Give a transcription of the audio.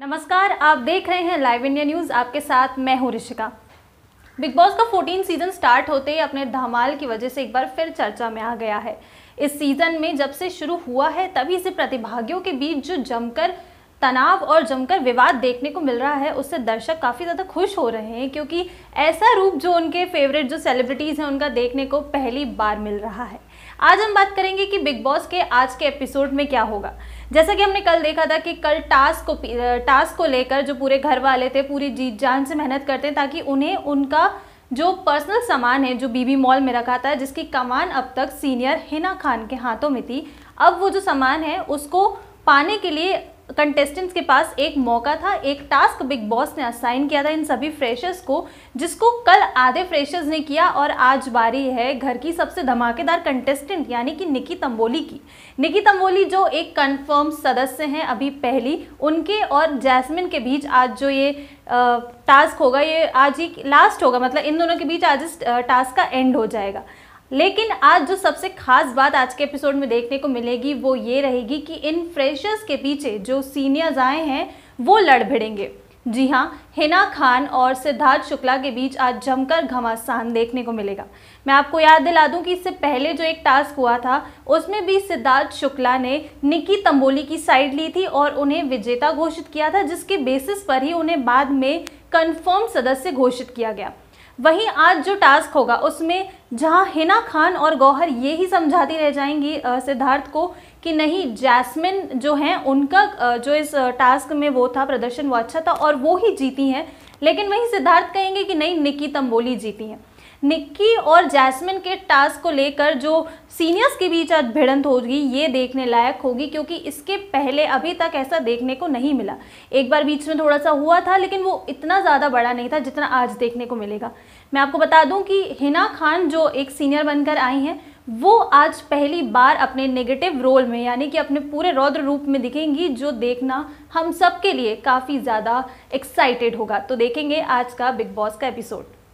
नमस्कार आप देख रहे हैं लाइव इंडिया न्यूज़ आपके साथ मैं हूं ऋषिका बिग बॉस का 14 सीजन स्टार्ट होते ही अपने धमाल की वजह से एक बार फिर चर्चा में आ गया है इस सीज़न में जब से शुरू हुआ है तभी से प्रतिभागियों के बीच जो जमकर तनाव और जमकर विवाद देखने को मिल रहा है उससे दर्शक काफ़ी ज़्यादा खुश हो रहे हैं क्योंकि ऐसा रूप जो उनके फेवरेट जो सेलिब्रिटीज़ हैं उनका देखने को पहली बार मिल रहा है आज हम बात करेंगे कि बिग बॉस के आज के एपिसोड में क्या होगा जैसा कि हमने कल देखा था कि कल टास्क को टास्क को लेकर जो पूरे घर वाले थे पूरी जीत जान से मेहनत करते हैं ताकि उन्हें उनका जो पर्सनल सामान है जो बीबी मॉल में रखा था जिसकी कमान अब तक सीनियर हिना खान के हाथों में थी अब वो जो सामान है उसको पाने के लिए कंटेस्टेंट्स के पास एक मौका था एक टास्क बिग बॉस ने असाइन किया था इन सभी फ्रेशर्स को जिसको कल आधे फ्रेशर्स ने किया और आज बारी है घर की सबसे धमाकेदार कंटेस्टेंट यानी कि निकी तंबोली की निकी तंबोली जो एक कंफर्म सदस्य हैं अभी पहली उनके और जैस्मिन के बीच आज जो ये टास्क होगा ये आज ही लास्ट होगा मतलब इन दोनों के बीच आज इस टास्क का एंड हो जाएगा लेकिन आज जो सबसे खास बात आज के एपिसोड में देखने को मिलेगी वो ये रहेगी कि इन फ्रेशर्स के पीछे जो सीनियर्स आए हैं वो लड़ भिड़ेंगे जी हाँ हिना खान और सिद्धार्थ शुक्ला के बीच आज जमकर घमासान देखने को मिलेगा मैं आपको याद दिला दूं कि इससे पहले जो एक टास्क हुआ था उसमें भी सिद्धार्थ शुक्ला ने निकी तंबोली की साइड ली थी और उन्हें विजेता घोषित किया था जिसके बेसिस पर ही उन्हें बाद में कन्फर्म सदस्य घोषित किया गया वहीं आज जो टास्क होगा उसमें जहां हिना खान और गौहर ये ही समझाती रह जाएंगी सिद्धार्थ को कि नहीं जैस्मिन जो हैं उनका जो इस टास्क में वो था प्रदर्शन वो अच्छा था और वो ही जीती हैं लेकिन वहीं सिद्धार्थ कहेंगे कि नहीं निकी तंबोली जीती हैं निक्की और जैस्मिन के टास्क को लेकर जो सीनियर्स के बीच आज भिड़ंत होगी ये देखने लायक होगी क्योंकि इसके पहले अभी तक ऐसा देखने को नहीं मिला एक बार बीच में थोड़ा सा हुआ था लेकिन वो इतना ज़्यादा बड़ा नहीं था जितना आज देखने को मिलेगा मैं आपको बता दूं कि हिना खान जो एक सीनियर बनकर आई हैं वो आज पहली बार अपने नेगेटिव रोल में यानी कि अपने पूरे रौद्र रूप में दिखेंगी जो देखना हम सब के लिए काफ़ी ज़्यादा एक्साइटेड होगा तो देखेंगे आज का बिग बॉस का एपिसोड